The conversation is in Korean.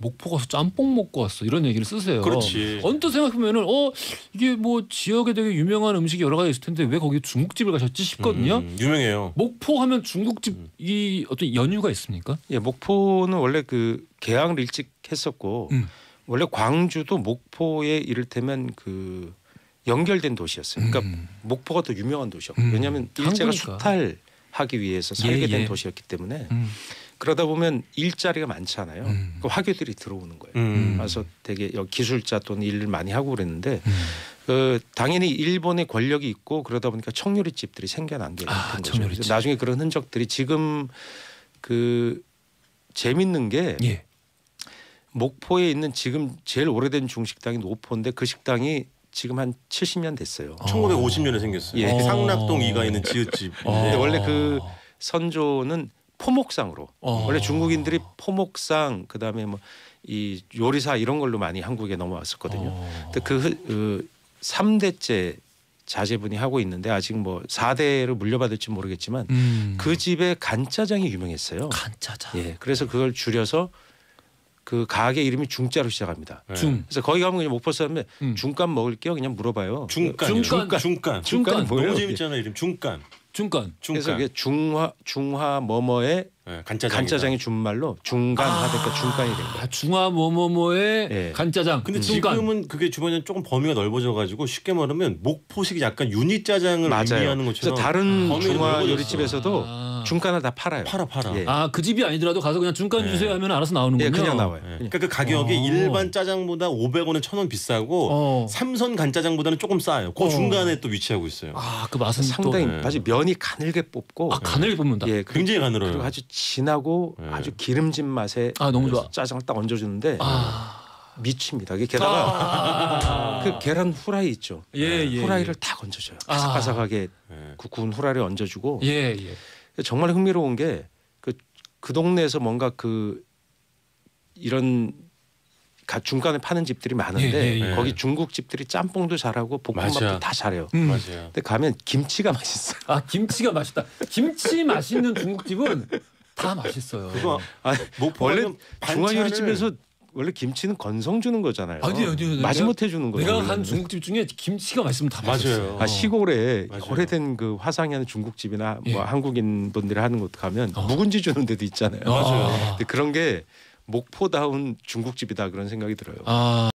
목포 가서 짬뽕 먹고 왔어 이런 얘기를 쓰세요. 그렇지. 언뜻 생각하면은 어 이게 뭐 지역에 되게 유명한 음식이 여러 가지 있을 텐데 왜 거기 중국집을 가셨지 싶거든요. 음, 유명해요. 목포 하면 중국집이 어떤 연유가 있습니까? 예, 목포는 원래 그 개항을 일찍 했었고 음. 원래 광주도 목포에 이를테면 그 연결된 도시였어요. 그러니까 음. 목포가 더 유명한 도시였고 음. 왜냐하면 일제가 수탈하기 위해서 살게 예, 된 예. 도시였기 때문에. 음. 그러다 보면 일자리가 많잖아요. 음. 그 화교들이 들어오는 거예요. 음. 그래서 되게 기술자 또는 일을 많이 하고 그랬는데 음. 그 당연히 일본의 권력이 있고 그러다 보니까 청요리 집들이 생겨난 게 아, 거죠. 나중에 그런 흔적들이 지금 그 재밌는 게 예. 목포에 있는 지금 제일 오래된 중식당이 노포인데 그 식당이 지금 한 70년 됐어요. 1950년에 아. 생겼어요. 예. 아. 상락동 이가 있는 지읒집. 아. 원래 그 선조는 포목상으로 어. 원래 중국인들이 포목상 그다음에 뭐 이 요리사 이런 걸로 많이 한국에 넘어왔었거든요. 어. 근그3대째 그 자제분이 하고 있는데 아직 뭐4대를 물려받을지 모르겠지만 음. 그 집에 간짜장이 유명했어요. 간짜장. 예. 그래서 그걸 줄여서 그 가게 이름이 중자로 시작합니다. 네. 중. 그래서 거기 가면 그냥 목포 사람들 음. 중간 먹을게요. 그냥 물어봐요. 중간. 중간. 중간. 중간. 중간. 너무 재밌잖아요. 이름 중간. 중간. 중간. 그게 중화 중화 뭐뭐의 네, 간짜장이다. 간짜장이 준말로 중간 하니까 그 아, 중간이 된 거예요. 중화 뭐뭐뭐의 예. 간짜장. 근데 중간. 지금은 그게 주변에 조금 범위가 넓어져가지고 쉽게 말하면 목포식 약간 유니 짜장을 맞아요. 의미하는 것처럼 다른 범 중화 요리집에서도 아. 중간에다 팔아요. 팔아 팔아. 예. 아그 집이 아니더라도 가서 그냥 중간 예. 주세요 하면 알아서 나오는군요. 예, 그냥 나와요. 그 그러니까 그 가격이 어. 일반 짜장보다 500원은 1,000원 비싸고 어. 삼선 간짜장보다는 조금 싸요. 그 어. 중간에 또 위치하고 있어요. 아 그 맛은 상당히 또... 네. 아주 면이 가늘게 뽑고 아 가늘게 예. 뽑는다. 예, 그 굉장히 가늘어요. 그리고 아주 진하고 아주 기름진 맛에 아 너무 좋아. 짜장을 딱 얹어주는데. 아. 미칩니다. 게다가 아~ 그 계란 후라이 있죠. 예, 예, 후라이를 예. 다얹어줘요 바삭바삭하게 아. 예. 구운 후라이를 얹어주고. 예, 예. 정말 흥미로운 게 그 그 동네에서 뭔가 그 이런 중간에 파는 집들이 많은데 예, 예, 예, 거기 중국 집들이 짬뽕도 잘하고 볶음밥도 맞아. 다 잘해요. 음. 맞아요. 근데 가면 김치가 맛있어요. 아 김치가 맛있다. 김치 맛있는 중국집은 다 맛있어요. 그거 아, 뭐 원래 중화요리집에서 원래 김치는 건성 주는 거잖아요. 아니요, 아니요. 마지못해 주는 거예요. 내가 한 중국집 중에 김치가 맛있으면 다 맞아요. 아, 시골에 맞아요. 오래된 그 화상이 하는 중국집이나 뭐 예. 뭐 한국인 분들이 하는 곳 가면 어. 묵은지 주는 데도 있잖아요. 맞아요. 아. 그런 게 목포다운 중국집이다 그런 생각이 들어요. 아.